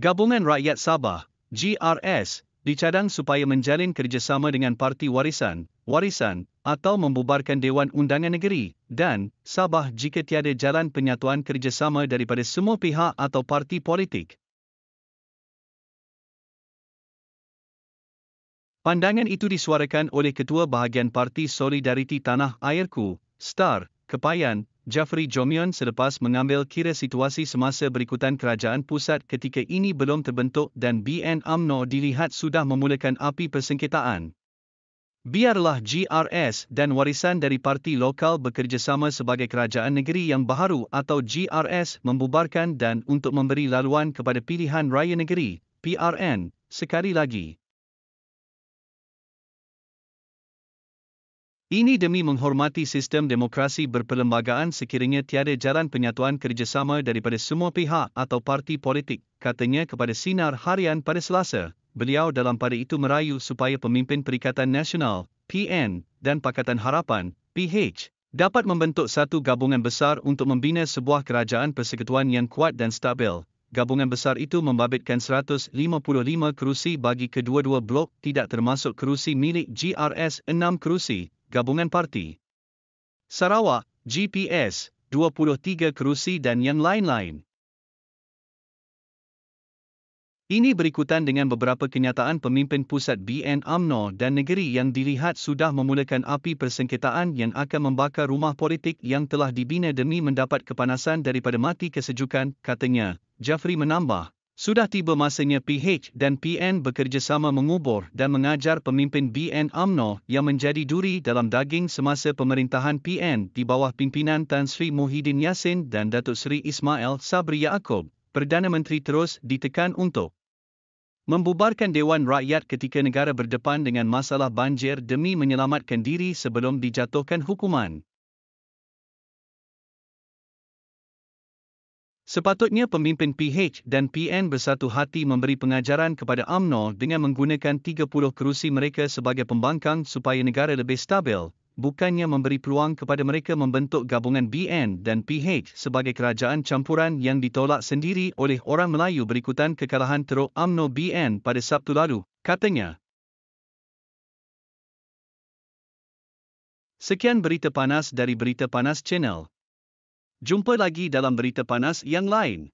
Gabungan Rakyat Sabah, GRS, dicadang supaya menjalin kerjasama dengan Parti Warisan, Warisan atau membubarkan Dewan Undangan Negeri dan Sabah jika tiada jalan penyatuan kerjasama daripada semua pihak atau parti politik. Pandangan itu disuarakan oleh Ketua Bahagian Parti Solidariti Tanah Airku, STAR, Kepayan, Jafri Jomion selepas mengambil kira situasi semasa berikutan kerajaan pusat ketika ini belum terbentuk dan BN UMNO dilihat sudah memulakan api persengketaan. Biarlah GRS dan warisan dari parti lokal bekerjasama sebagai kerajaan negeri yang baru atau GRS membubarkan dan untuk memberi laluan kepada pilihan raya negeri, PRN, sekali lagi. Ini demi menghormati sistem demokrasi berperlembagaan sekiranya tiada jalan penyatuan kerjasama daripada semua pihak atau parti politik, katanya kepada Sinar Harian pada Selasa. Beliau dalam pada itu merayu supaya pemimpin Perikatan Nasional, PN, dan Pakatan Harapan, PH, dapat membentuk satu gabungan besar untuk membina sebuah kerajaan persekutuan yang kuat dan stabil. Gabungan besar itu membabitkan 155 kerusi bagi kedua-dua blok tidak termasuk kerusi milik GRS 6 kerusi, gabungan parti. Sarawak, GPS, 23 kerusi dan yang lain-lain. Ini berikutan dengan beberapa kenyataan pemimpin pusat BN Amno dan negeri yang dilihat sudah memulakan api persengketaan yang akan membakar rumah politik yang telah dibina demi mendapat kepanasan daripada mati kesejukan, katanya. Jafri menambah, sudah tiba masanya PH dan PN bekerjasama mengubur dan mengajar pemimpin BN Amno yang menjadi duri dalam daging semasa pemerintahan PN di bawah pimpinan Tan Sri Muhyiddin Yassin dan Datuk Seri Ismail Sabri Yaakob. Perdana Menteri terus ditekan untuk membubarkan Dewan Rakyat ketika negara berdepan dengan masalah banjir demi menyelamatkan diri sebelum dijatuhkan hukuman. Sepatutnya pemimpin PH dan PN bersatu hati memberi pengajaran kepada AMNO dengan menggunakan 30 kerusi mereka sebagai pembangkang supaya negara lebih stabil, bukannya memberi peluang kepada mereka membentuk gabungan BN dan PH sebagai kerajaan campuran yang ditolak sendiri oleh orang Melayu berikutan kekalahan teruk AMNO BN pada Sabtu lalu, katanya. Sekian berita panas dari Berita Panas Channel. Jumpa lagi dalam berita panas yang lain.